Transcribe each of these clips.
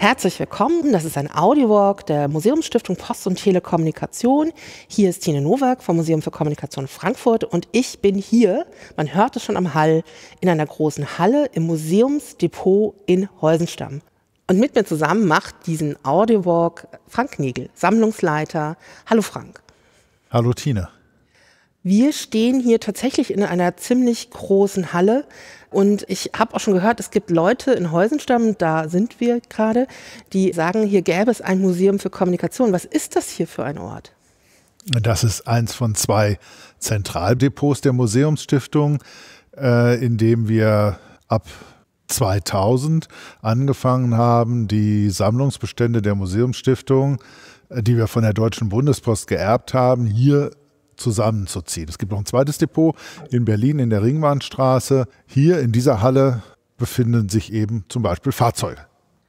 Herzlich willkommen. Das ist ein Audiowalk der Museumsstiftung Post und Telekommunikation. Hier ist Tine Nowak vom Museum für Kommunikation Frankfurt und ich bin hier, man hört es schon am Hall, in einer großen Halle im Museumsdepot in Heusenstamm. Und mit mir zusammen macht diesen Audiowalk Frank Nigel, Sammlungsleiter. Hallo Frank. Hallo Tine. Wir stehen hier tatsächlich in einer ziemlich großen Halle. Und ich habe auch schon gehört, es gibt Leute in Heusenstamm, da sind wir gerade, die sagen, hier gäbe es ein Museum für Kommunikation. Was ist das hier für ein Ort? Das ist eins von zwei Zentraldepots der Museumsstiftung, äh, in dem wir ab 2000 angefangen haben, die Sammlungsbestände der Museumsstiftung, äh, die wir von der Deutschen Bundespost geerbt haben, hier zusammenzuziehen. Es gibt noch ein zweites Depot in Berlin in der Ringbahnstraße. Hier in dieser Halle befinden sich eben zum Beispiel Fahrzeuge.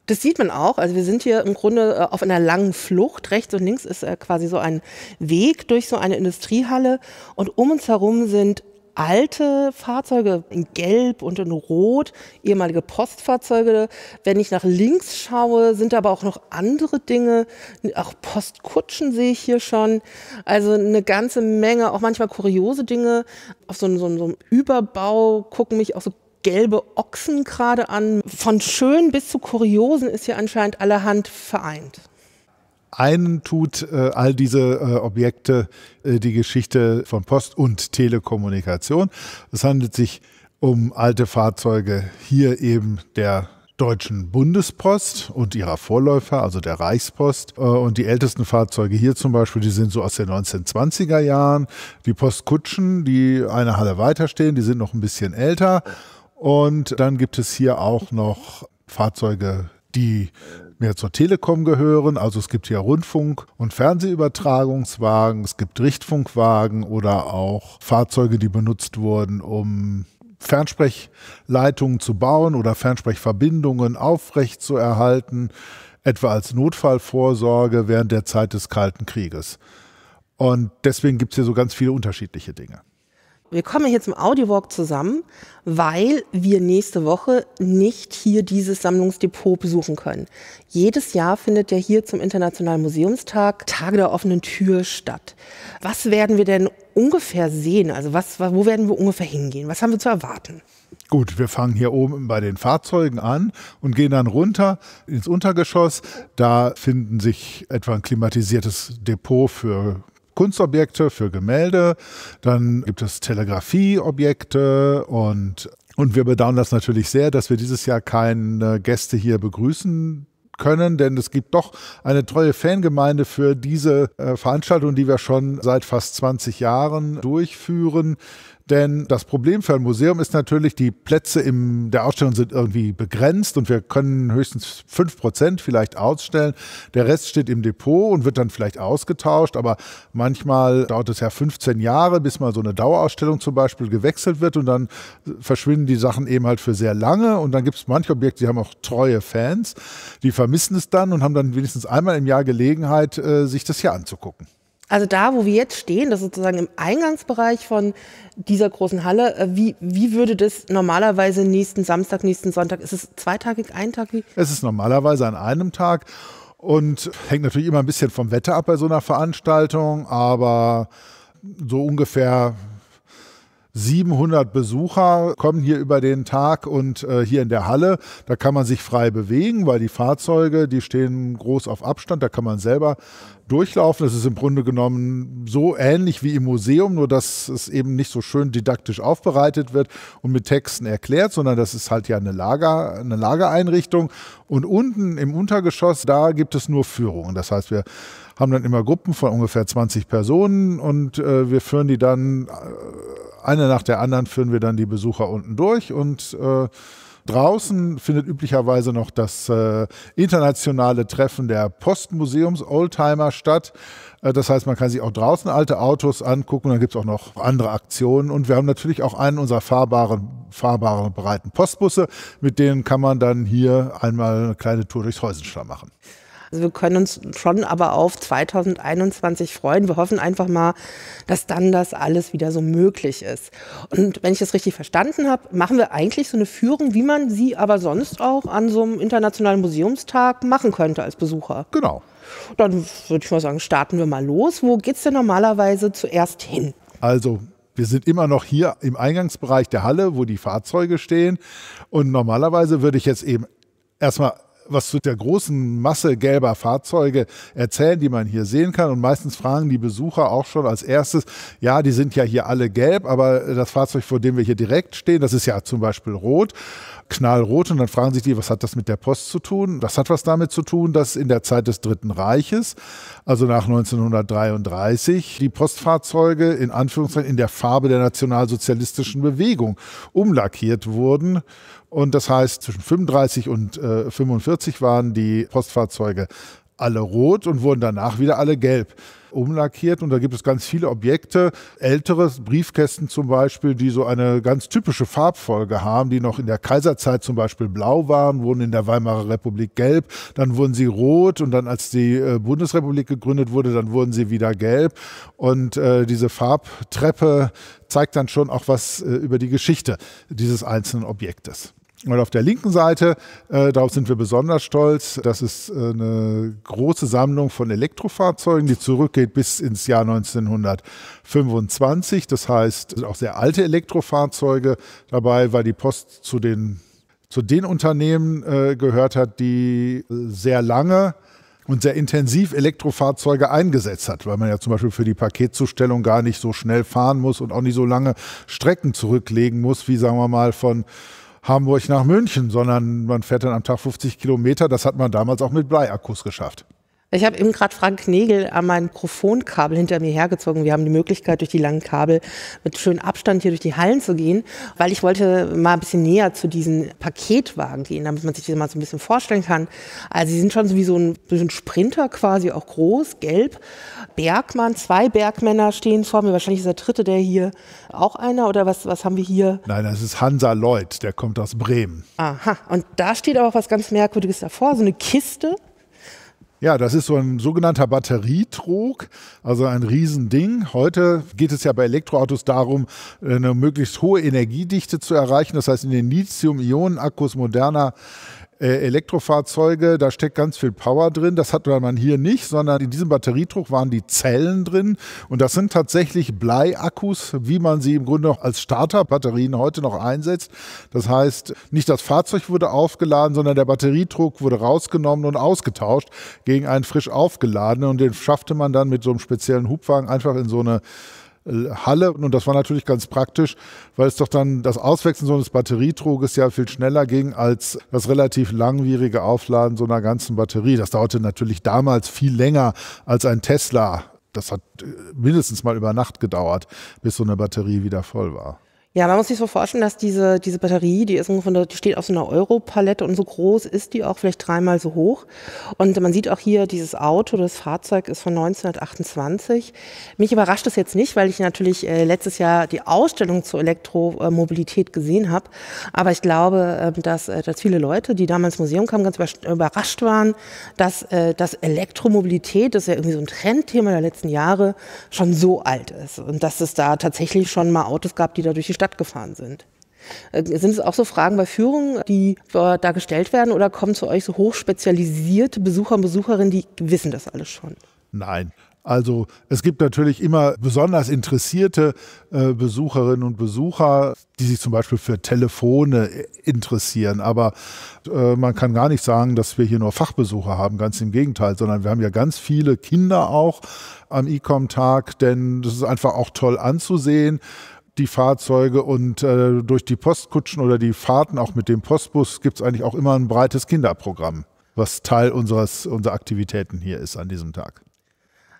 Das sieht man auch. Also wir sind hier im Grunde äh, auf einer langen Flucht. Rechts und links ist äh, quasi so ein Weg durch so eine Industriehalle. Und um uns herum sind alte Fahrzeuge in Gelb und in Rot, ehemalige Postfahrzeuge. Wenn ich nach links schaue, sind aber auch noch andere Dinge. Auch Postkutschen sehe ich hier schon. Also eine ganze Menge, auch manchmal kuriose Dinge. Auf so, so, so einem Überbau gucken mich auch so gelbe Ochsen gerade an. Von schön bis zu kuriosen ist hier anscheinend allerhand vereint einen tut äh, all diese äh, Objekte äh, die Geschichte von Post und Telekommunikation. Es handelt sich um alte Fahrzeuge hier eben der Deutschen Bundespost und ihrer Vorläufer, also der Reichspost. Äh, und die ältesten Fahrzeuge hier zum Beispiel, die sind so aus den 1920er Jahren. Die Postkutschen, die eine Halle weiter stehen, die sind noch ein bisschen älter. Und dann gibt es hier auch noch Fahrzeuge, die mehr zur Telekom gehören. Also es gibt hier Rundfunk- und Fernsehübertragungswagen, es gibt Richtfunkwagen oder auch Fahrzeuge, die benutzt wurden, um Fernsprechleitungen zu bauen oder Fernsprechverbindungen aufrecht zu erhalten, etwa als Notfallvorsorge während der Zeit des Kalten Krieges. Und deswegen gibt es hier so ganz viele unterschiedliche Dinge. Wir kommen hier zum Audiowalk zusammen, weil wir nächste Woche nicht hier dieses Sammlungsdepot besuchen können. Jedes Jahr findet ja hier zum Internationalen Museumstag Tage der offenen Tür statt. Was werden wir denn ungefähr sehen? Also was, wo werden wir ungefähr hingehen? Was haben wir zu erwarten? Gut, wir fangen hier oben bei den Fahrzeugen an und gehen dann runter ins Untergeschoss. Da finden sich etwa ein klimatisiertes Depot für Kunstobjekte, für Gemälde, dann gibt es Telegrafieobjekte und, und wir bedauern das natürlich sehr, dass wir dieses Jahr keine Gäste hier begrüßen können, denn es gibt doch eine treue Fangemeinde für diese äh, Veranstaltung, die wir schon seit fast 20 Jahren durchführen. Denn das Problem für ein Museum ist natürlich, die Plätze in der Ausstellung sind irgendwie begrenzt und wir können höchstens 5% vielleicht ausstellen. Der Rest steht im Depot und wird dann vielleicht ausgetauscht, aber manchmal dauert es ja 15 Jahre, bis mal so eine Dauerausstellung zum Beispiel gewechselt wird und dann verschwinden die Sachen eben halt für sehr lange und dann gibt es manche Objekte, die haben auch treue Fans, die vermissen es dann und haben dann wenigstens einmal im Jahr Gelegenheit, äh, sich das hier anzugucken. Also da, wo wir jetzt stehen, das ist sozusagen im Eingangsbereich von dieser großen Halle, äh, wie, wie würde das normalerweise nächsten Samstag, nächsten Sonntag, ist es zweitagig, eintagig? Es ist normalerweise an einem Tag und hängt natürlich immer ein bisschen vom Wetter ab bei so einer Veranstaltung, aber so ungefähr 700 Besucher kommen hier über den Tag und äh, hier in der Halle. Da kann man sich frei bewegen, weil die Fahrzeuge, die stehen groß auf Abstand. Da kann man selber durchlaufen. Das ist im Grunde genommen so ähnlich wie im Museum, nur dass es eben nicht so schön didaktisch aufbereitet wird und mit Texten erklärt, sondern das ist halt ja eine, Lager, eine Lagereinrichtung. Und unten im Untergeschoss, da gibt es nur Führungen. Das heißt, wir haben dann immer Gruppen von ungefähr 20 Personen und äh, wir führen die dann äh, eine nach der anderen führen wir dann die Besucher unten durch und äh, draußen findet üblicherweise noch das äh, internationale Treffen der Postmuseums Oldtimer statt. Äh, das heißt, man kann sich auch draußen alte Autos angucken. Dann gibt es auch noch andere Aktionen. Und wir haben natürlich auch einen unserer fahrbaren, fahrbaren breiten Postbusse. Mit denen kann man dann hier einmal eine kleine Tour durchs Häusenstamm machen. Also wir können uns schon aber auf 2021 freuen. Wir hoffen einfach mal, dass dann das alles wieder so möglich ist. Und wenn ich das richtig verstanden habe, machen wir eigentlich so eine Führung, wie man sie aber sonst auch an so einem internationalen Museumstag machen könnte als Besucher. Genau. Dann würde ich mal sagen, starten wir mal los. Wo geht's denn normalerweise zuerst hin? Also, wir sind immer noch hier im Eingangsbereich der Halle, wo die Fahrzeuge stehen. Und normalerweise würde ich jetzt eben erstmal was zu der großen Masse gelber Fahrzeuge erzählen, die man hier sehen kann. Und meistens fragen die Besucher auch schon als erstes, ja, die sind ja hier alle gelb, aber das Fahrzeug, vor dem wir hier direkt stehen, das ist ja zum Beispiel rot, knallrot. Und dann fragen sich die, was hat das mit der Post zu tun? Das hat was damit zu tun, dass in der Zeit des Dritten Reiches, also nach 1933, die Postfahrzeuge in Anführungszeichen in der Farbe der nationalsozialistischen Bewegung umlackiert wurden und das heißt, zwischen 35 und äh, 45 waren die Postfahrzeuge alle rot und wurden danach wieder alle gelb umlackiert. Und da gibt es ganz viele Objekte, ältere Briefkästen zum Beispiel, die so eine ganz typische Farbfolge haben, die noch in der Kaiserzeit zum Beispiel blau waren, wurden in der Weimarer Republik gelb, dann wurden sie rot und dann als die äh, Bundesrepublik gegründet wurde, dann wurden sie wieder gelb. Und äh, diese Farbtreppe zeigt dann schon auch was äh, über die Geschichte dieses einzelnen Objektes. Und auf der linken Seite, äh, darauf sind wir besonders stolz, das ist äh, eine große Sammlung von Elektrofahrzeugen, die zurückgeht bis ins Jahr 1925. Das heißt, auch sehr alte Elektrofahrzeuge dabei, weil die Post zu den, zu den Unternehmen äh, gehört hat, die sehr lange und sehr intensiv Elektrofahrzeuge eingesetzt hat, weil man ja zum Beispiel für die Paketzustellung gar nicht so schnell fahren muss und auch nicht so lange Strecken zurücklegen muss, wie sagen wir mal von Hamburg nach München, sondern man fährt dann am Tag 50 Kilometer. Das hat man damals auch mit Bleiakkus geschafft. Ich habe eben gerade Frank Knegel an meinem Mikrofonkabel hinter mir hergezogen. Wir haben die Möglichkeit, durch die langen Kabel mit schönem Abstand hier durch die Hallen zu gehen, weil ich wollte mal ein bisschen näher zu diesen Paketwagen gehen, damit man sich das mal so ein bisschen vorstellen kann. Also sie sind schon so wie so ein, so Sprinter quasi, auch groß, gelb. Bergmann, zwei Bergmänner stehen vor mir. Wahrscheinlich ist der dritte, der hier auch einer oder was, was haben wir hier? Nein, das ist Hansa Lloyd, der kommt aus Bremen. Aha, und da steht aber auch was ganz Merkwürdiges davor, so eine Kiste ja, das ist so ein sogenannter Batterietrog, also ein Riesending. Heute geht es ja bei Elektroautos darum, eine möglichst hohe Energiedichte zu erreichen. Das heißt, in den Lithium-Ionen-Akkus moderner äh, Elektrofahrzeuge, da steckt ganz viel Power drin. Das hat man hier nicht, sondern in diesem Batteriedruck waren die Zellen drin. Und das sind tatsächlich Bleiakkus, wie man sie im Grunde noch als Starterbatterien heute noch einsetzt. Das heißt, nicht das Fahrzeug wurde aufgeladen, sondern der Batteriedruck wurde rausgenommen und ausgetauscht gegen einen frisch aufgeladenen. Und den schaffte man dann mit so einem speziellen Hubwagen einfach in so eine Halle. Und das war natürlich ganz praktisch, weil es doch dann das Auswechseln so eines Batterietruges ja viel schneller ging als das relativ langwierige Aufladen so einer ganzen Batterie. Das dauerte natürlich damals viel länger als ein Tesla. Das hat äh, mindestens mal über Nacht gedauert, bis so eine Batterie wieder voll war. Ja, man muss sich so vorstellen, dass diese, diese Batterie, die ist ungefähr, die steht aus so einer Europalette und so groß ist die auch vielleicht dreimal so hoch. Und man sieht auch hier dieses Auto, das Fahrzeug ist von 1928. Mich überrascht das jetzt nicht, weil ich natürlich äh, letztes Jahr die Ausstellung zur Elektromobilität gesehen habe. Aber ich glaube, äh, dass, äh, dass viele Leute, die damals ins Museum kamen, ganz überrascht waren, dass, äh, dass Elektromobilität, das ist ja irgendwie so ein Trendthema der letzten Jahre, schon so alt ist. Und dass es da tatsächlich schon mal Autos gab, die da durch die Stadt Stadt gefahren sind. Äh, sind es auch so Fragen bei Führungen, die äh, da gestellt werden oder kommen zu euch so hochspezialisierte Besucher und Besucherinnen, die wissen das alles schon? Nein. Also es gibt natürlich immer besonders interessierte äh, Besucherinnen und Besucher, die sich zum Beispiel für Telefone interessieren. Aber man kann gar nicht sagen, dass wir hier nur Fachbesucher haben, ganz im Gegenteil, sondern wir haben ja ganz viele Kinder auch am E-Com-Tag, denn das ist einfach auch toll anzusehen die Fahrzeuge und äh, durch die Postkutschen oder die Fahrten auch mit dem Postbus gibt es eigentlich auch immer ein breites Kinderprogramm, was Teil unseres, unserer Aktivitäten hier ist an diesem Tag.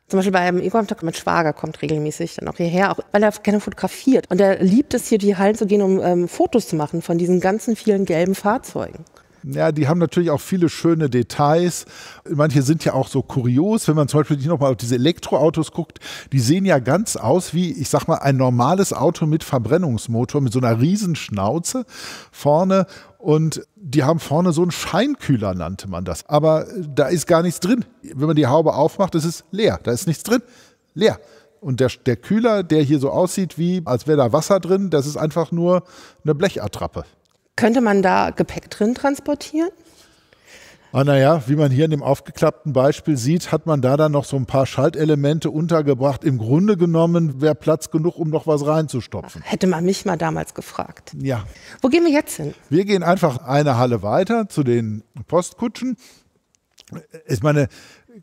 Zum Beispiel beim ego tag mit Schwager kommt regelmäßig dann auch hierher, auch weil er gerne fotografiert. Und er liebt es, hier die Hallen zu gehen, um ähm, Fotos zu machen von diesen ganzen vielen gelben Fahrzeugen. Ja, die haben natürlich auch viele schöne Details. Manche sind ja auch so kurios, wenn man zum Beispiel nochmal auf diese Elektroautos guckt, die sehen ja ganz aus wie, ich sag mal, ein normales Auto mit Verbrennungsmotor, mit so einer Riesenschnauze vorne. Und die haben vorne so einen Scheinkühler, nannte man das. Aber da ist gar nichts drin. Wenn man die Haube aufmacht, ist es leer. Da ist nichts drin. Leer. Und der, der Kühler, der hier so aussieht, wie als wäre da Wasser drin, das ist einfach nur eine Blechattrappe. Könnte man da Gepäck drin transportieren? Ah, naja, wie man hier in dem aufgeklappten Beispiel sieht, hat man da dann noch so ein paar Schaltelemente untergebracht. Im Grunde genommen wäre Platz genug, um noch was reinzustopfen. Hätte man mich mal damals gefragt. Ja. Wo gehen wir jetzt hin? Wir gehen einfach eine Halle weiter zu den Postkutschen. Ich meine,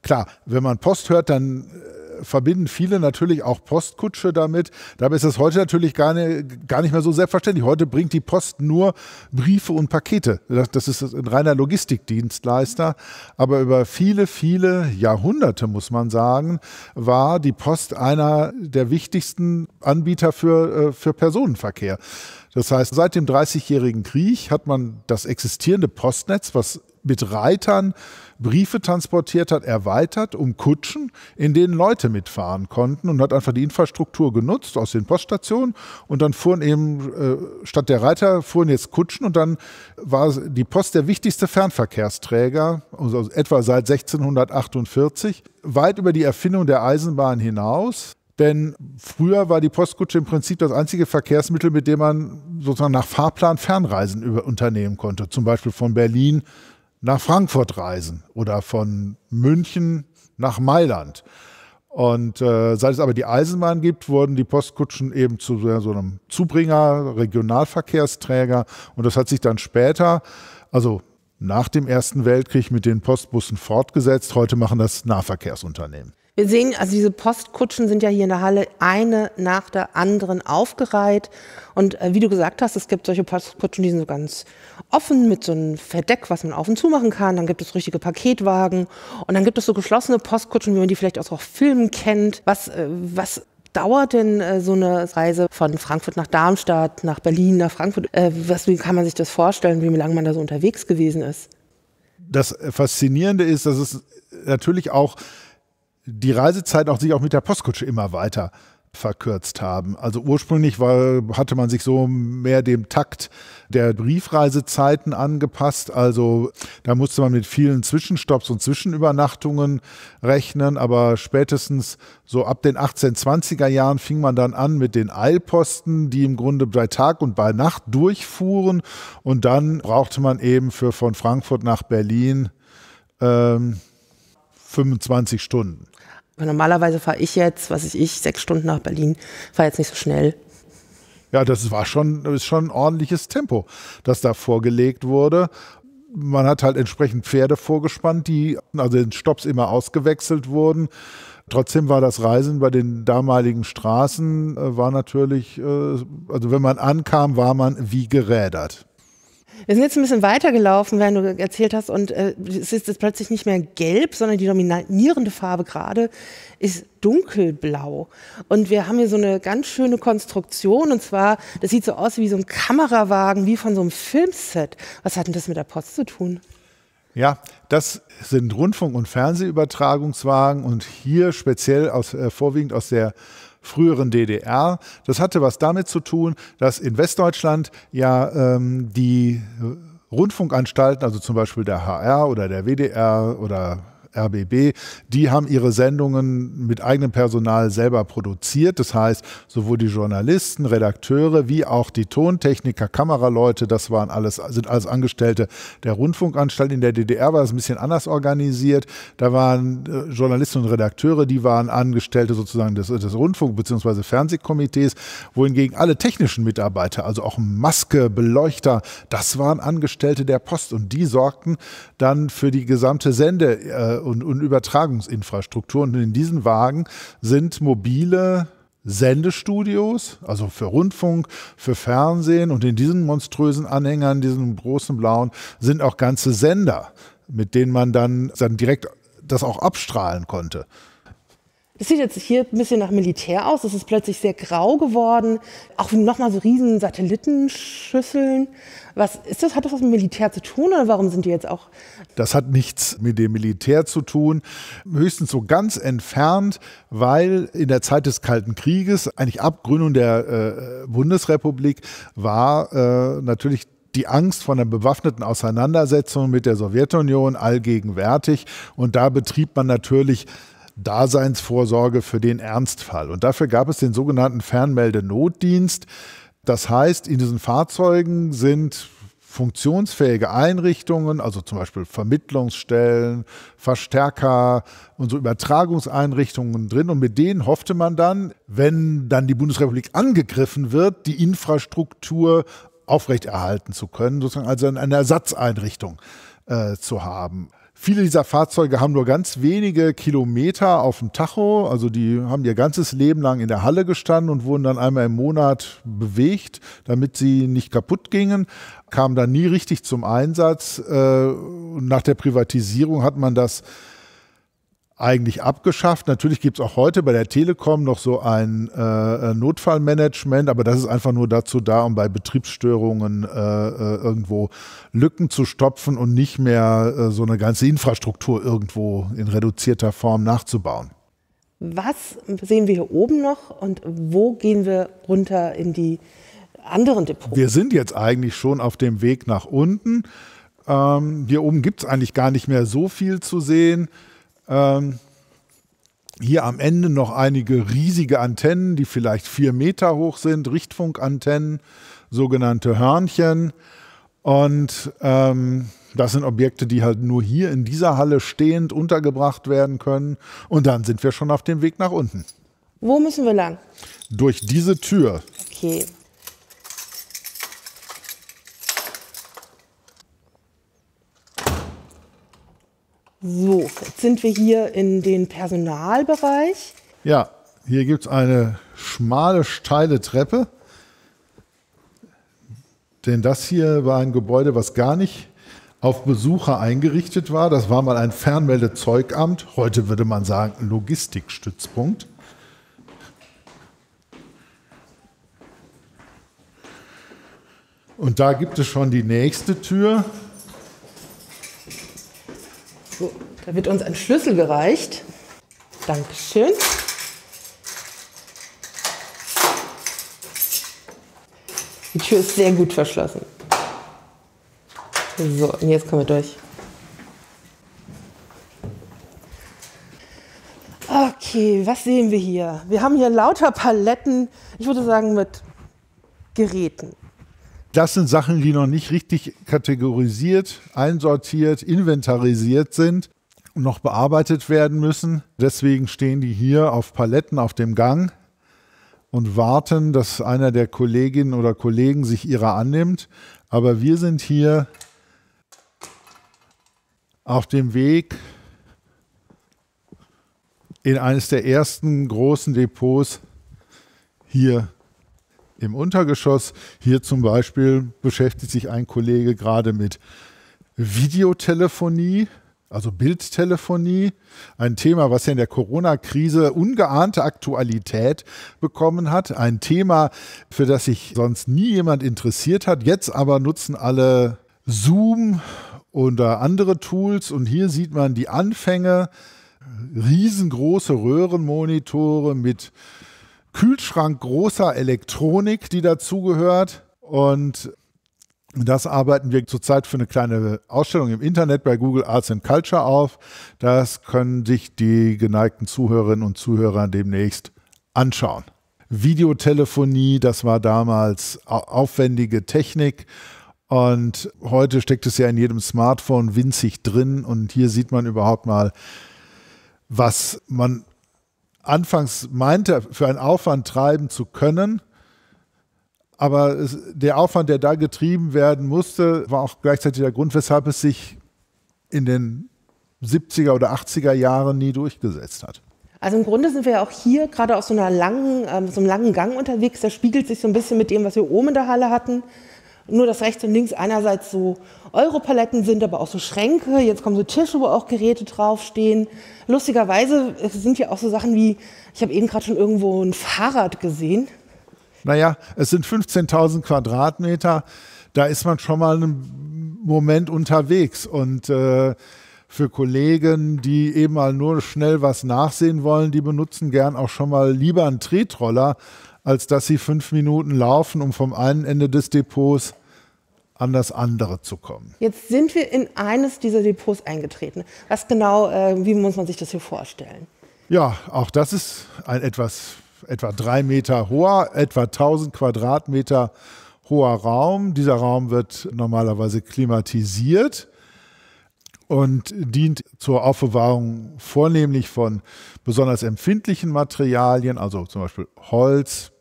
klar, wenn man Post hört, dann äh, verbinden viele natürlich auch Postkutsche damit. Dabei ist es heute natürlich gar, ne, gar nicht mehr so selbstverständlich. Heute bringt die Post nur Briefe und Pakete. Das, das ist ein reiner Logistikdienstleister. Aber über viele, viele Jahrhunderte, muss man sagen, war die Post einer der wichtigsten Anbieter für, äh, für Personenverkehr. Das heißt, seit dem Dreißigjährigen Krieg hat man das existierende Postnetz, was mit Reitern Briefe transportiert hat, erweitert um Kutschen, in denen Leute mitfahren konnten und hat einfach die Infrastruktur genutzt aus den Poststationen und dann fuhren eben äh, statt der Reiter fuhren jetzt Kutschen und dann war die Post der wichtigste Fernverkehrsträger, also etwa seit 1648, weit über die Erfindung der Eisenbahn hinaus. Denn früher war die Postkutsche im Prinzip das einzige Verkehrsmittel, mit dem man sozusagen nach Fahrplan Fernreisen über unternehmen konnte. Zum Beispiel von Berlin nach Frankfurt reisen oder von München nach Mailand. Und äh, seit es aber die Eisenbahn gibt, wurden die Postkutschen eben zu so einem Zubringer, Regionalverkehrsträger. Und das hat sich dann später, also nach dem Ersten Weltkrieg, mit den Postbussen fortgesetzt. Heute machen das Nahverkehrsunternehmen. Wir sehen, also diese Postkutschen sind ja hier in der Halle eine nach der anderen aufgereiht. Und äh, wie du gesagt hast, es gibt solche Postkutschen, die sind so ganz offen mit so einem Verdeck, was man auf und zu machen kann. Dann gibt es richtige Paketwagen. Und dann gibt es so geschlossene Postkutschen, wie man die vielleicht auch aus Filmen kennt. Was, äh, was dauert denn äh, so eine Reise von Frankfurt nach Darmstadt, nach Berlin, nach Frankfurt? Äh, was, wie kann man sich das vorstellen, wie lange man da so unterwegs gewesen ist? Das Faszinierende ist, dass es natürlich auch die Reisezeit auch sich auch mit der Postkutsche immer weiter verkürzt haben. Also ursprünglich war, hatte man sich so mehr dem Takt der Briefreisezeiten angepasst. Also da musste man mit vielen Zwischenstopps und Zwischenübernachtungen rechnen. Aber spätestens so ab den 1820er Jahren fing man dann an mit den Eilposten, die im Grunde bei Tag und bei Nacht durchfuhren. Und dann brauchte man eben für von Frankfurt nach Berlin ähm, 25 Stunden. Weil normalerweise fahre ich jetzt, was ich ich, sechs Stunden nach Berlin, fahre jetzt nicht so schnell. Ja, das war schon, ist schon ein ordentliches Tempo, das da vorgelegt wurde man hat halt entsprechend Pferde vorgespannt, die also in Stops immer ausgewechselt wurden. Trotzdem war das Reisen bei den damaligen Straßen, äh, war natürlich, äh, also wenn man ankam, war man wie gerädert. Wir sind jetzt ein bisschen weitergelaufen, während du erzählt hast, und äh, es ist jetzt plötzlich nicht mehr gelb, sondern die dominierende Farbe gerade ist dunkelblau. Und wir haben hier so eine ganz schöne Konstruktion, und zwar, das sieht so aus wie so ein Kamerawagen, wie von so einem Filmset. Was hat denn das mit der Post zu tun? Ja, das sind Rundfunk- und Fernsehübertragungswagen und hier speziell aus, äh, vorwiegend aus der früheren DDR. Das hatte was damit zu tun, dass in Westdeutschland ja ähm, die Rundfunkanstalten, also zum Beispiel der HR oder der WDR oder RBB, die haben ihre Sendungen mit eigenem Personal selber produziert. Das heißt, sowohl die Journalisten, Redakteure wie auch die Tontechniker, Kameraleute, das waren alles, sind alles Angestellte der Rundfunkanstalt. In der DDR war es ein bisschen anders organisiert. Da waren äh, Journalisten und Redakteure, die waren Angestellte sozusagen des, des Rundfunk- bzw. Fernsehkomitees, wohingegen alle technischen Mitarbeiter, also auch Maske, Beleuchter, das waren Angestellte der Post und die sorgten dann für die gesamte Sende. Äh, und, und Übertragungsinfrastruktur. Und in diesen Wagen sind mobile Sendestudios, also für Rundfunk, für Fernsehen und in diesen monströsen Anhängern, diesen großen blauen, sind auch ganze Sender, mit denen man dann, dann direkt das auch abstrahlen konnte. Das sieht jetzt hier ein bisschen nach Militär aus. Es ist plötzlich sehr grau geworden. Auch nochmal so riesen Satellitenschüsseln. Was ist das? Hat das was mit Militär zu tun oder warum sind die jetzt auch? Das hat nichts mit dem Militär zu tun. Höchstens so ganz entfernt, weil in der Zeit des Kalten Krieges, eigentlich ab Gründung der äh, Bundesrepublik, war äh, natürlich die Angst vor einer bewaffneten Auseinandersetzung mit der Sowjetunion allgegenwärtig. Und da betrieb man natürlich Daseinsvorsorge für den Ernstfall. Und dafür gab es den sogenannten Fernmeldenotdienst. Das heißt, in diesen Fahrzeugen sind funktionsfähige Einrichtungen, also zum Beispiel Vermittlungsstellen, Verstärker und so Übertragungseinrichtungen drin. Und mit denen hoffte man dann, wenn dann die Bundesrepublik angegriffen wird, die Infrastruktur aufrechterhalten zu können, sozusagen also eine Ersatzeinrichtung äh, zu haben. Viele dieser Fahrzeuge haben nur ganz wenige Kilometer auf dem Tacho, also die haben ihr ganzes Leben lang in der Halle gestanden und wurden dann einmal im Monat bewegt, damit sie nicht kaputt gingen, kamen dann nie richtig zum Einsatz. Äh, nach der Privatisierung hat man das eigentlich abgeschafft. Natürlich gibt es auch heute bei der Telekom noch so ein äh, äh, Notfallmanagement, aber das ist einfach nur dazu da, um bei Betriebsstörungen äh, äh, irgendwo Lücken zu stopfen und nicht mehr äh, so eine ganze Infrastruktur irgendwo in reduzierter Form nachzubauen. Was sehen wir hier oben noch und wo gehen wir runter in die anderen Depots? Wir sind jetzt eigentlich schon auf dem Weg nach unten. Ähm, hier oben gibt es eigentlich gar nicht mehr so viel zu sehen. Ähm, hier am Ende noch einige riesige Antennen, die vielleicht vier Meter hoch sind, Richtfunkantennen, sogenannte Hörnchen. Und ähm, das sind Objekte, die halt nur hier in dieser Halle stehend untergebracht werden können. Und dann sind wir schon auf dem Weg nach unten. Wo müssen wir lang? Durch diese Tür. Okay. So, jetzt sind wir hier in den Personalbereich. Ja, hier gibt es eine schmale, steile Treppe. Denn das hier war ein Gebäude, was gar nicht auf Besucher eingerichtet war. Das war mal ein Fernmeldezeugamt. Heute würde man sagen Logistikstützpunkt. Und da gibt es schon die nächste Tür. Da wird uns ein Schlüssel gereicht. Dankeschön. Die Tür ist sehr gut verschlossen. So, und jetzt kommen wir durch. Okay, was sehen wir hier? Wir haben hier lauter Paletten, ich würde sagen mit Geräten. Das sind Sachen, die noch nicht richtig kategorisiert, einsortiert, inventarisiert sind noch bearbeitet werden müssen. Deswegen stehen die hier auf Paletten auf dem Gang und warten, dass einer der Kolleginnen oder Kollegen sich ihrer annimmt. Aber wir sind hier auf dem Weg in eines der ersten großen Depots hier im Untergeschoss. Hier zum Beispiel beschäftigt sich ein Kollege gerade mit Videotelefonie also Bildtelefonie, ein Thema, was ja in der Corona-Krise ungeahnte Aktualität bekommen hat, ein Thema, für das sich sonst nie jemand interessiert hat. Jetzt aber nutzen alle Zoom oder andere Tools und hier sieht man die Anfänge, riesengroße Röhrenmonitore mit Kühlschrank großer Elektronik, die dazugehört. Und das arbeiten wir zurzeit für eine kleine Ausstellung im Internet bei Google Arts and Culture auf. Das können sich die geneigten Zuhörerinnen und Zuhörer demnächst anschauen. Videotelefonie, das war damals aufwendige Technik. Und heute steckt es ja in jedem Smartphone winzig drin. Und hier sieht man überhaupt mal, was man anfangs meinte, für einen Aufwand treiben zu können – aber es, der Aufwand, der da getrieben werden musste, war auch gleichzeitig der Grund, weshalb es sich in den 70er oder 80er Jahren nie durchgesetzt hat. Also im Grunde sind wir ja auch hier gerade auf so, einer langen, ähm, so einem langen Gang unterwegs. Das spiegelt sich so ein bisschen mit dem, was wir oben in der Halle hatten. Nur, dass rechts und links einerseits so Europaletten sind, aber auch so Schränke. Jetzt kommen so Tische, wo auch Geräte draufstehen. Lustigerweise sind hier auch so Sachen wie, ich habe eben gerade schon irgendwo ein Fahrrad gesehen naja, es sind 15.000 Quadratmeter, da ist man schon mal einen Moment unterwegs und äh, für Kollegen, die eben mal nur schnell was nachsehen wollen, die benutzen gern auch schon mal lieber einen Tretroller, als dass sie fünf Minuten laufen, um vom einen Ende des Depots an das andere zu kommen. Jetzt sind wir in eines dieser Depots eingetreten. Was genau, äh, wie muss man sich das hier vorstellen? Ja, auch das ist ein etwas etwa drei Meter hoher, etwa 1000 Quadratmeter hoher Raum. Dieser Raum wird normalerweise klimatisiert und dient zur Aufbewahrung vornehmlich von besonders empfindlichen Materialien, also zum Beispiel Holz,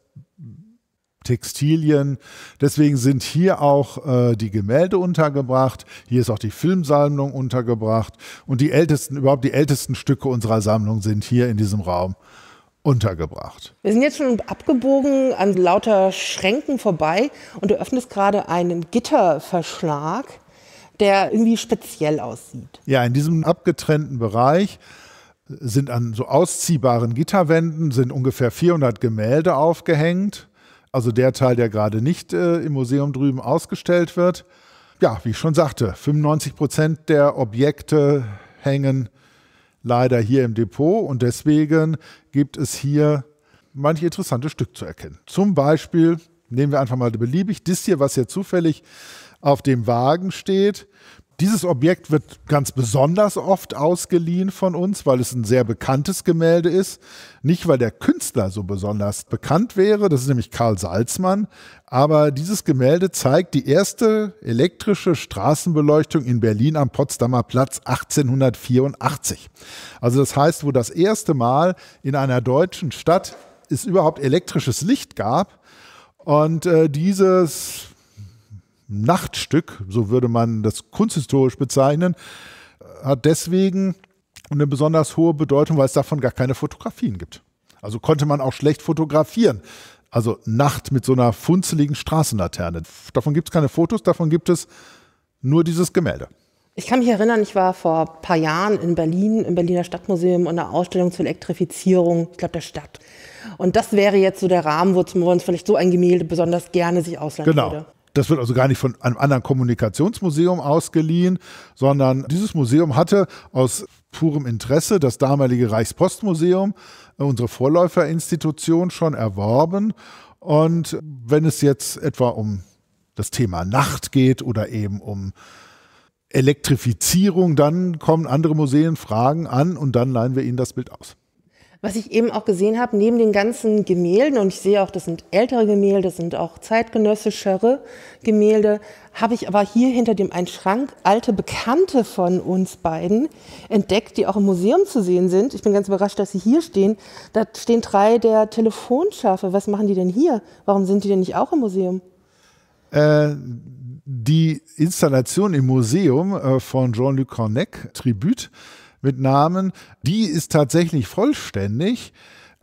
Textilien. Deswegen sind hier auch äh, die Gemälde untergebracht. Hier ist auch die Filmsammlung untergebracht. Und die ältesten, überhaupt die ältesten Stücke unserer Sammlung sind hier in diesem Raum untergebracht. Wir sind jetzt schon abgebogen an lauter Schränken vorbei und du öffnest gerade einen Gitterverschlag, der irgendwie speziell aussieht. Ja, in diesem abgetrennten Bereich sind an so ausziehbaren Gitterwänden sind ungefähr 400 Gemälde aufgehängt. Also der Teil, der gerade nicht äh, im Museum drüben ausgestellt wird. Ja, wie ich schon sagte, 95 Prozent der Objekte hängen leider hier im Depot und deswegen gibt es hier manche interessante Stück zu erkennen. Zum Beispiel nehmen wir einfach mal beliebig das hier, was hier zufällig auf dem Wagen steht, dieses Objekt wird ganz besonders oft ausgeliehen von uns, weil es ein sehr bekanntes Gemälde ist. Nicht, weil der Künstler so besonders bekannt wäre, das ist nämlich Karl Salzmann, aber dieses Gemälde zeigt die erste elektrische Straßenbeleuchtung in Berlin am Potsdamer Platz 1884. Also das heißt, wo das erste Mal in einer deutschen Stadt es überhaupt elektrisches Licht gab. Und äh, dieses Nachtstück, so würde man das kunsthistorisch bezeichnen, äh, hat deswegen eine besonders hohe Bedeutung, weil es davon gar keine Fotografien gibt. Also konnte man auch schlecht fotografieren. Also Nacht mit so einer funzeligen Straßenlaterne. Davon gibt es keine Fotos, davon gibt es nur dieses Gemälde. Ich kann mich erinnern, ich war vor ein paar Jahren in Berlin, im Berliner Stadtmuseum, in einer Ausstellung zur Elektrifizierung, ich glaube, der Stadt. Und das wäre jetzt so der Rahmen, wo uns vielleicht so ein Gemälde besonders gerne sich ausleihen genau. würde. Das wird also gar nicht von einem anderen Kommunikationsmuseum ausgeliehen, sondern dieses Museum hatte aus purem Interesse das damalige Reichspostmuseum, äh, unsere Vorläuferinstitution, schon erworben. Und wenn es jetzt etwa um das Thema Nacht geht oder eben um Elektrifizierung, dann kommen andere Museen Fragen an und dann leihen wir ihnen das Bild aus. Was ich eben auch gesehen habe, neben den ganzen Gemälden, und ich sehe auch, das sind ältere Gemälde, das sind auch zeitgenössischere Gemälde, habe ich aber hier hinter dem einen Schrank alte Bekannte von uns beiden entdeckt, die auch im Museum zu sehen sind. Ich bin ganz überrascht, dass sie hier stehen. Da stehen drei der Telefonschafe. Was machen die denn hier? Warum sind die denn nicht auch im Museum? Äh, die Installation im Museum äh, von Jean-Luc Cornec, Tribut, mit Namen, die ist tatsächlich vollständig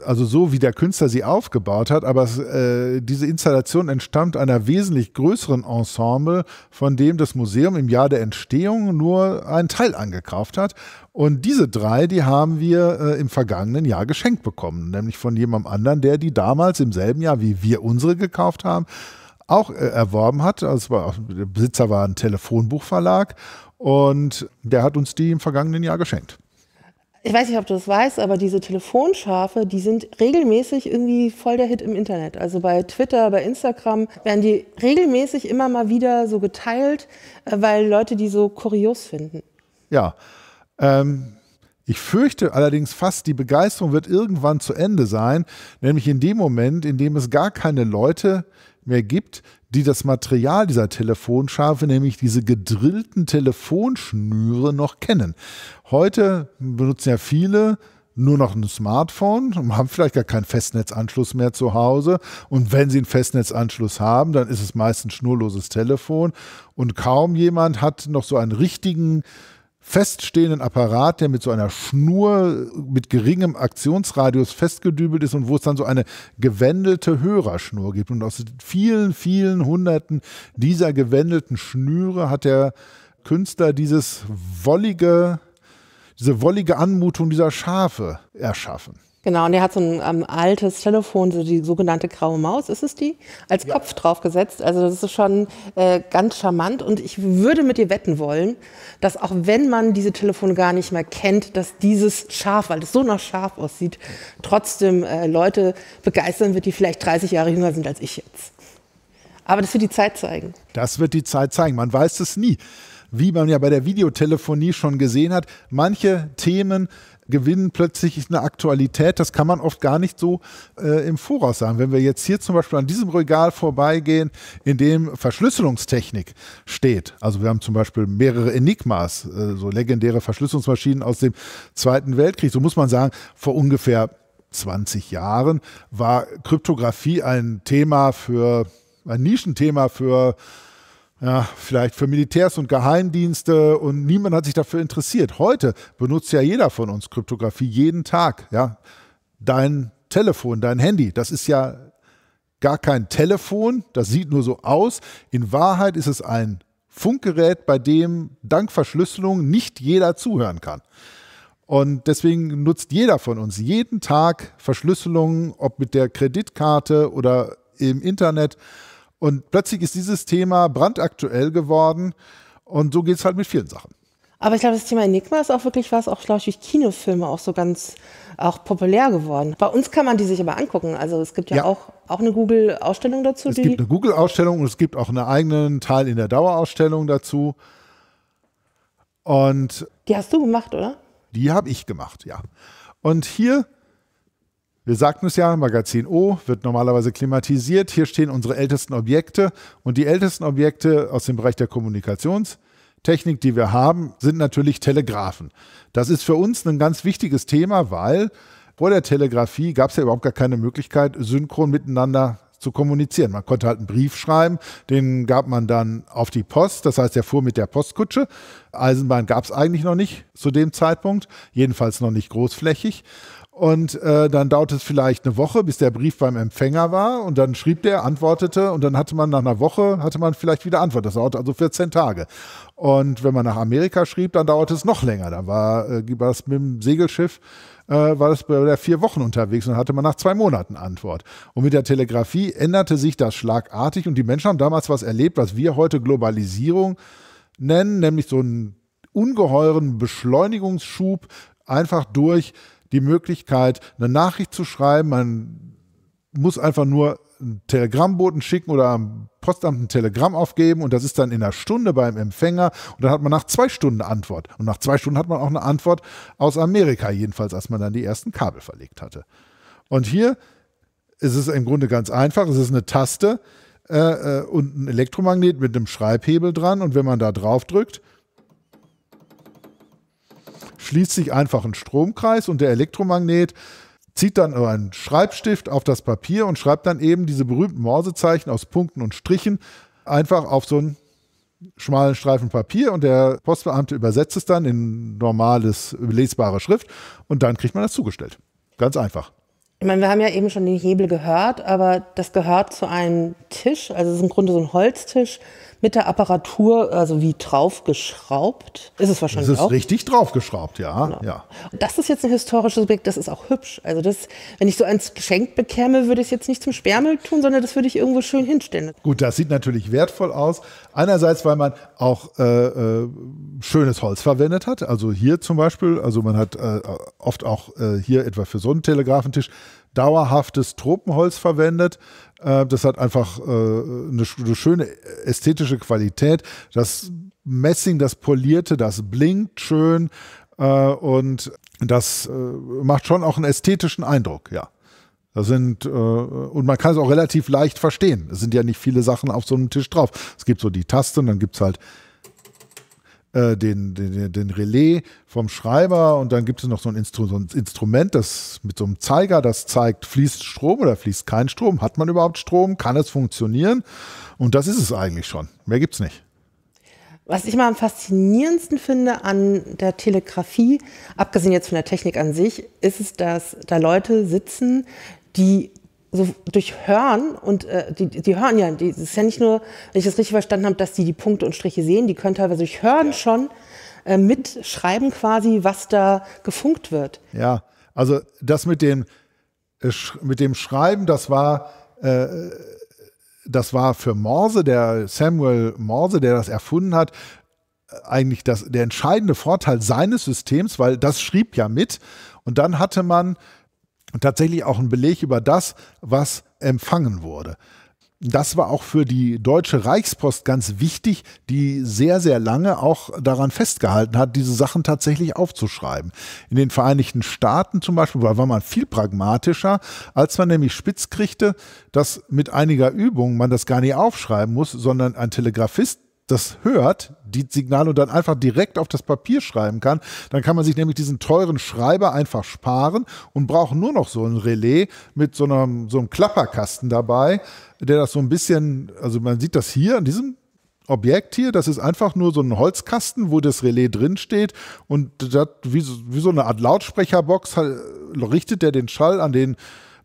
also so wie der Künstler sie aufgebaut hat, aber äh, diese Installation entstammt einer wesentlich größeren Ensemble, von dem das Museum im Jahr der Entstehung nur einen Teil angekauft hat. Und diese drei, die haben wir äh, im vergangenen Jahr geschenkt bekommen, nämlich von jemandem anderen, der die damals im selben Jahr, wie wir unsere gekauft haben, auch äh, erworben hat. Also der Besitzer war ein Telefonbuchverlag und der hat uns die im vergangenen Jahr geschenkt. Ich weiß nicht, ob du das weißt, aber diese Telefonschafe, die sind regelmäßig irgendwie voll der Hit im Internet. Also bei Twitter, bei Instagram werden die regelmäßig immer mal wieder so geteilt, äh, weil Leute die so kurios finden. Ja. Ähm, ich fürchte allerdings fast, die Begeisterung wird irgendwann zu Ende sein, nämlich in dem Moment, in dem es gar keine Leute mehr gibt, die das Material dieser Telefonschafe, nämlich diese gedrillten Telefonschnüre, noch kennen. Heute benutzen ja viele nur noch ein Smartphone und haben vielleicht gar keinen Festnetzanschluss mehr zu Hause. Und wenn sie einen Festnetzanschluss haben, dann ist es meist ein schnurloses Telefon. Und kaum jemand hat noch so einen richtigen feststehenden Apparat, der mit so einer Schnur mit geringem Aktionsradius festgedübelt ist und wo es dann so eine gewendelte Hörerschnur gibt. Und aus vielen, vielen Hunderten dieser gewendelten Schnüre hat der Künstler dieses wollige, diese wollige Anmutung dieser Schafe erschaffen. Genau, und er hat so ein ähm, altes Telefon, so die sogenannte graue Maus, ist es die, als ja. Kopf draufgesetzt. Also das ist schon äh, ganz charmant. Und ich würde mit dir wetten wollen, dass auch wenn man diese Telefone gar nicht mehr kennt, dass dieses Schaf, weil es so noch scharf aussieht, trotzdem äh, Leute begeistern wird, die vielleicht 30 Jahre jünger sind als ich jetzt. Aber das wird die Zeit zeigen. Das wird die Zeit zeigen. Man weiß es nie. Wie man ja bei der Videotelefonie schon gesehen hat, manche Themen gewinnen plötzlich eine Aktualität. Das kann man oft gar nicht so äh, im Voraus sagen. Wenn wir jetzt hier zum Beispiel an diesem Regal vorbeigehen, in dem Verschlüsselungstechnik steht, also wir haben zum Beispiel mehrere Enigmas, äh, so legendäre Verschlüsselungsmaschinen aus dem Zweiten Weltkrieg, so muss man sagen, vor ungefähr 20 Jahren war Kryptographie ein Thema für, ein Nischenthema für ja, vielleicht für Militärs und Geheimdienste und niemand hat sich dafür interessiert. Heute benutzt ja jeder von uns Kryptographie jeden Tag. Ja? Dein Telefon, dein Handy, das ist ja gar kein Telefon, das sieht nur so aus. In Wahrheit ist es ein Funkgerät, bei dem dank Verschlüsselung nicht jeder zuhören kann. Und deswegen nutzt jeder von uns jeden Tag Verschlüsselung, ob mit der Kreditkarte oder im Internet. Und plötzlich ist dieses Thema brandaktuell geworden. Und so geht es halt mit vielen Sachen. Aber ich glaube, das Thema Enigma ist auch wirklich was, auch glaube ich durch Kinofilme auch so ganz auch populär geworden. Bei uns kann man die sich aber angucken. Also es gibt ja, ja. auch, auch eine Google-Ausstellung dazu. Es gibt eine Google-Ausstellung und es gibt auch einen eigenen Teil in der Dauerausstellung dazu. Und die hast du gemacht, oder? Die habe ich gemacht, ja. Und hier wir sagten es ja, Magazin O wird normalerweise klimatisiert. Hier stehen unsere ältesten Objekte und die ältesten Objekte aus dem Bereich der Kommunikationstechnik, die wir haben, sind natürlich Telegraphen. Das ist für uns ein ganz wichtiges Thema, weil vor der Telegrafie gab es ja überhaupt gar keine Möglichkeit, synchron miteinander zu kommunizieren. Man konnte halt einen Brief schreiben, den gab man dann auf die Post, das heißt, er fuhr mit der Postkutsche. Eisenbahn gab es eigentlich noch nicht zu dem Zeitpunkt, jedenfalls noch nicht großflächig. Und äh, dann dauerte es vielleicht eine Woche, bis der Brief beim Empfänger war. Und dann schrieb der, antwortete. Und dann hatte man nach einer Woche, hatte man vielleicht wieder Antwort. Das dauerte also 14 Tage. Und wenn man nach Amerika schrieb, dann dauerte es noch länger. Dann war, äh, war das mit dem Segelschiff, äh, war das bei der vier Wochen unterwegs. Und dann hatte man nach zwei Monaten Antwort. Und mit der Telegrafie änderte sich das schlagartig. Und die Menschen haben damals was erlebt, was wir heute Globalisierung nennen, nämlich so einen ungeheuren Beschleunigungsschub einfach durch die Möglichkeit, eine Nachricht zu schreiben. Man muss einfach nur einen Telegrammboten schicken oder am Postamt ein Telegramm aufgeben und das ist dann in einer Stunde beim Empfänger und dann hat man nach zwei Stunden Antwort. Und nach zwei Stunden hat man auch eine Antwort aus Amerika, jedenfalls als man dann die ersten Kabel verlegt hatte. Und hier ist es im Grunde ganz einfach, es ist eine Taste äh, äh und ein Elektromagnet mit einem Schreibhebel dran und wenn man da drauf drückt, schließt sich einfach ein Stromkreis und der Elektromagnet zieht dann einen Schreibstift auf das Papier und schreibt dann eben diese berühmten Morsezeichen aus Punkten und Strichen einfach auf so einen schmalen Streifen Papier und der Postbeamte übersetzt es dann in normales, lesbare Schrift und dann kriegt man das zugestellt. Ganz einfach. Ich meine, wir haben ja eben schon den Hebel gehört, aber das gehört zu einem Tisch, also es ist im Grunde so ein Holztisch mit der Apparatur, also wie draufgeschraubt. Ist es wahrscheinlich auch? Es ist auch. richtig draufgeschraubt, ja. Genau. ja. Das ist jetzt ein historisches Objekt, das ist auch hübsch. Also das, wenn ich so eins geschenkt bekäme, würde ich es jetzt nicht zum Sperrmüll tun, sondern das würde ich irgendwo schön hinstellen. Gut, das sieht natürlich wertvoll aus. Einerseits, weil man auch äh, äh, schönes Holz verwendet hat. Also hier zum Beispiel, also man hat äh, oft auch äh, hier etwa für so einen Telegrafentisch dauerhaftes Tropenholz verwendet. Äh, das hat einfach äh, eine schöne ästhetische Qualität. Das Messing, das Polierte, das blinkt schön äh, und das macht schon auch einen ästhetischen Eindruck, ja. Da sind, äh, und man kann es auch relativ leicht verstehen. Es sind ja nicht viele Sachen auf so einem Tisch drauf. Es gibt so die Taste und dann gibt es halt äh, den, den, den Relais vom Schreiber und dann gibt es noch so ein, Instru so ein Instrument, das mit so einem Zeiger, das zeigt, fließt Strom oder fließt kein Strom? Hat man überhaupt Strom? Kann es funktionieren? Und das ist es eigentlich schon. Mehr gibt es nicht. Was ich mal am faszinierendsten finde an der Telegrafie, abgesehen jetzt von der Technik an sich, ist es, dass da Leute sitzen, die so durch Hören und äh, die, die hören ja, die, das ist ja nicht nur, wenn ich das richtig verstanden habe, dass die die Punkte und Striche sehen, die können teilweise durch Hören ja. schon äh, mitschreiben quasi, was da gefunkt wird. Ja, also das mit dem, äh, mit dem Schreiben, das war, äh, das war für Morse, der Samuel Morse, der das erfunden hat, äh, eigentlich das, der entscheidende Vorteil seines Systems, weil das schrieb ja mit. Und dann hatte man und tatsächlich auch ein Beleg über das, was empfangen wurde. Das war auch für die deutsche Reichspost ganz wichtig, die sehr, sehr lange auch daran festgehalten hat, diese Sachen tatsächlich aufzuschreiben. In den Vereinigten Staaten zum Beispiel war man viel pragmatischer, als man nämlich spitz kriegte, dass mit einiger Übung man das gar nicht aufschreiben muss, sondern ein Telegraphist das hört, die Signale und dann einfach direkt auf das Papier schreiben kann, dann kann man sich nämlich diesen teuren Schreiber einfach sparen und braucht nur noch so ein Relais mit so einem, so einem Klapperkasten dabei, der das so ein bisschen, also man sieht das hier an diesem Objekt hier, das ist einfach nur so ein Holzkasten, wo das Relais drin steht und das, wie, so, wie so eine Art Lautsprecherbox halt, richtet der den Schall an den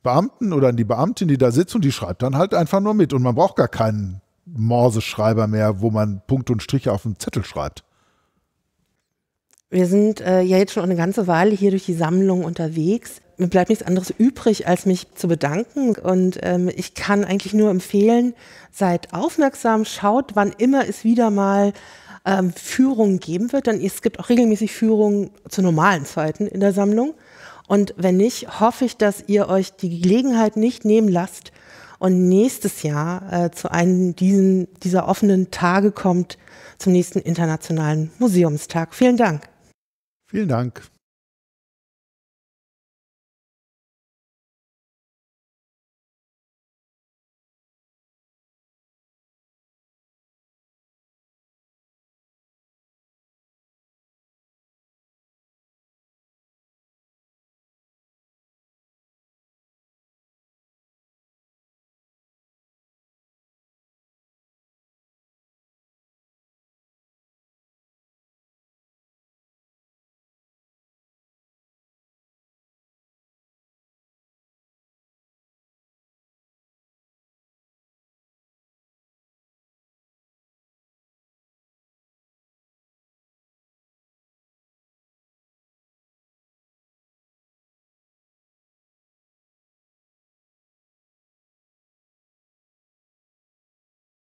Beamten oder an die Beamtin, die da sitzt und die schreibt dann halt einfach nur mit und man braucht gar keinen Morseschreiber mehr, wo man Punkte und Striche auf dem Zettel schreibt. Wir sind äh, ja jetzt schon eine ganze Weile hier durch die Sammlung unterwegs. Mir bleibt nichts anderes übrig, als mich zu bedanken. Und ähm, ich kann eigentlich nur empfehlen, seid aufmerksam, schaut, wann immer es wieder mal ähm, Führungen geben wird. Denn es gibt auch regelmäßig Führungen zu normalen Zeiten in der Sammlung. Und wenn nicht, hoffe ich, dass ihr euch die Gelegenheit nicht nehmen lasst, und nächstes Jahr äh, zu einem diesen, dieser offenen Tage kommt zum nächsten Internationalen Museumstag. Vielen Dank. Vielen Dank.